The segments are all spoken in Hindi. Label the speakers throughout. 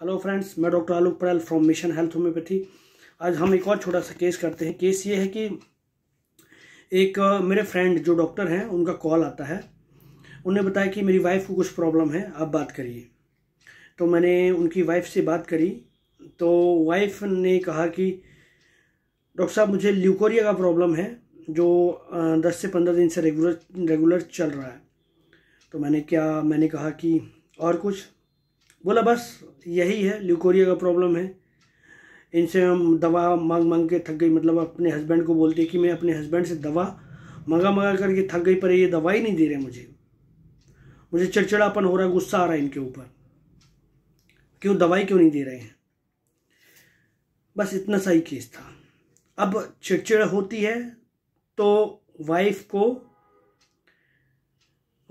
Speaker 1: हेलो फ्रेंड्स मैं doctor Alok Patel from mission health homeopathy आज हम एक और छोटा सा केस करते हैं केस ये है कि एक मेरे फ्रेंड जो डॉक्टर हैं उनका कॉल आता है उन्हें बताया कि मेरी वाइफ को कुछ प्रॉब्लम है आप बात करिए तो मैंने उनकी वाइफ से बात करी तो वाइफ ने कहा कि डॉक्टर साहब मुझे ल्यूकोरिया का प्रॉब्लम है जो दस से पंद्रह दिन से रेगुलर रेगुलर चल रहा है तो मैंने क्या मैंने कहा कि और कुछ बोला बस यही है ल्यूकोरिया का प्रॉब्लम है इनसे हम दवा मांग मांग के थक गई मतलब अपने हस्बैंड को बोलती है कि मैं अपने हस्बैंड से दवा मंगा मंगा करके थक गई पर ये दवाई नहीं दे रहे मुझे मुझे चिड़चिड़ापन हो रहा है गुस्सा आ रहा है इनके ऊपर क्यों दवाई क्यों नहीं दे रहे हैं बस इतना सा ही केस था अब चिड़चिड़ होती है तो वाइफ को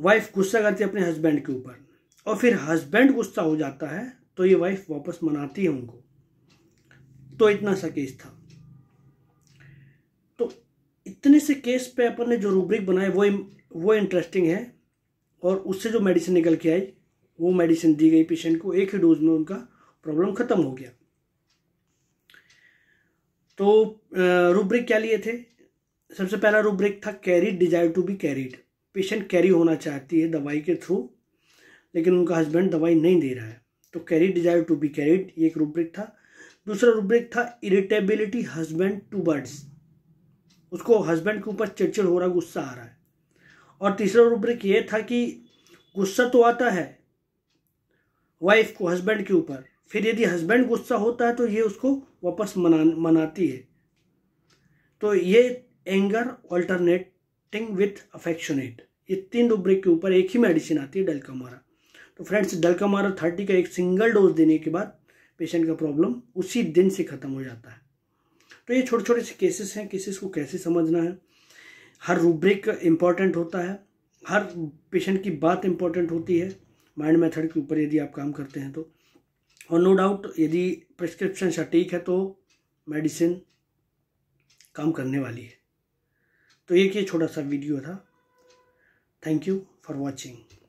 Speaker 1: वाइफ गुस्सा करती है अपने हस्बैंड के ऊपर और फिर हस्बैंड गुस्सा हो जाता है तो ये वाइफ वापस मनाती है उनको तो इतना सा केस था तो इतने से केस पे अपन ने जो रूब्रिक बनाए वो वो इंटरेस्टिंग है और उससे जो मेडिसिन निकल के आई वो मेडिसिन दी गई पेशेंट को एक ही डोज में उनका प्रॉब्लम ख़त्म हो गया तो रूब्रिक क्या लिए थे सबसे पहला रूब्रिक था carried desire to be carried patient carry होना चाहती है दवाई के थ्रू लेकिन उनका हस्बैंड दवाई नहीं दे रहा है तो carry desire to be carried ये एक रूब्रिक था दूसरा रूब्रिक था इरिटेबिलिटी हस्बैंड टू बर्ड्स उसको हस्बैंड के ऊपर चिड़चिड़ हो रहा गुस्सा आ रहा है और तीसरा रूब्रिक ये था कि गुस्सा तो आता है वाइफ को हस्बैंड के ऊपर फिर यदि हस्बैंड गुस्सा होता है तो ये उसको वापस मना मनाती है तो ये एंगर ऑल्टरनेटिंग विथ अफेक्शनेट ये तीन रूब्रिक के ऊपर एक ही मेडिसिन आती है डेल्का मारा तो फ्रेंड्स डलकामारा थर्टी का एक सिंगल डोज देने के बाद पेशेंट का प्रॉब्लम उसी दिन से ख़त्म हो जाता है तो ये छोटे छोटे से केसेस हैं केसेस को कैसे समझना है हर रूब्रिक इम्पॉर्टेंट होता है हर पेशेंट की बात इम्पॉर्टेंट होती है माइंड मेथड के ऊपर यदि आप काम करते हैं तो और नो डाउट यदि प्रिस्क्रिप्शन सटीक है तो मेडिसिन काम करने वाली है तो एक ये छोटा सा वीडियो था थैंक यू फॉर वॉचिंग